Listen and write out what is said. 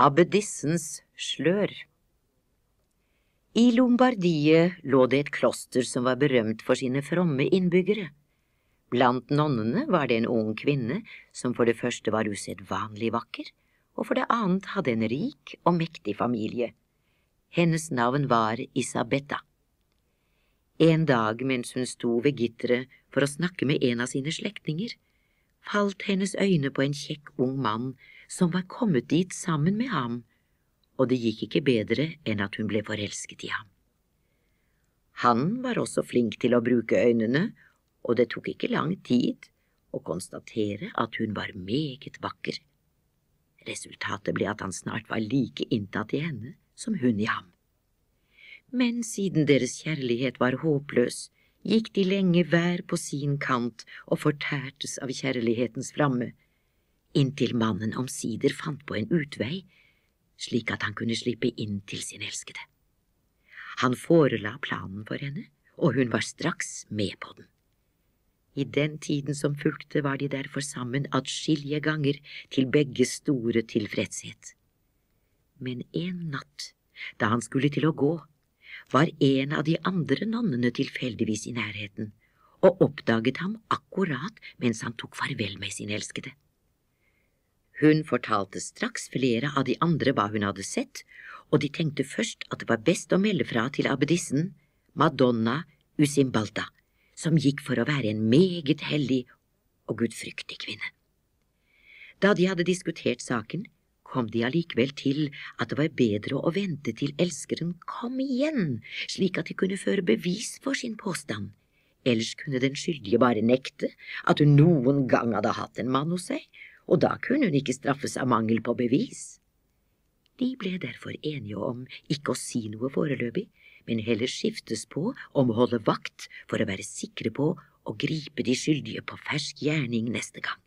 abbedissens slør. I Lombardiet lå det et kloster som var berømt for sine fromme innbyggere. Blant nonnene var det en ung kvinne som for det første var usedvanlig vakker, og for det annet hadde en rik og mektig familie. Hennes navn var Isabetta. En dag mens hun sto ved gitteret for å snakke med en av sine slektninger, falt hennes øyne på en kjekk ung mann som var kommet dit sammen med ham, og det gikk ikke bedre enn at hun ble forelsket i ham. Han var også flink til å bruke øynene, og det tok ikke lang tid å konstatere at hun var meget vakker. Resultatet ble at han snart var like inntatt i henne som hun i ham. Men siden deres kjærlighet var håpløs, gikk de lenge hver på sin kant og fortærtes av kjærlighetens flamme, inntil mannen omsider fant på en utvei, slik at han kunne slippe inn til sin elskede. Han forela planen for henne, og hun var straks med på den. I den tiden som fulgte, var de derfor sammen atskillige ganger, til begge store tilfredshet. Men en natt, da han skulle til å gå, var en av de andre nonnene tilfeldigvis i nærheten og oppdaget ham akkurat mens han tok farvel med sin elskede. Hun fortalte straks flere av de andre hva hun hadde sett, og de tenkte først at det var best å melde fra til abbedissen, Madonna Usimbalta, som gikk for å være en meget hellig og gudfryktig kvinne. Da de hadde diskutert saken, kom de allikevel til at det var bedre å vente til elskeren kom igjen, slik at de kunne føre bevis for sin påstand. Ellers kunne den skyldige bare nekte at hun noen gang hadde hatt en mann hos seg, og da kunne hun ikke straffes av mangel på bevis. De ble derfor enige om ikke å si noe foreløpig, men heller skiftes på om å holde vakt for å være sikre på å gripe de skyldige på fersk gjerning neste gang.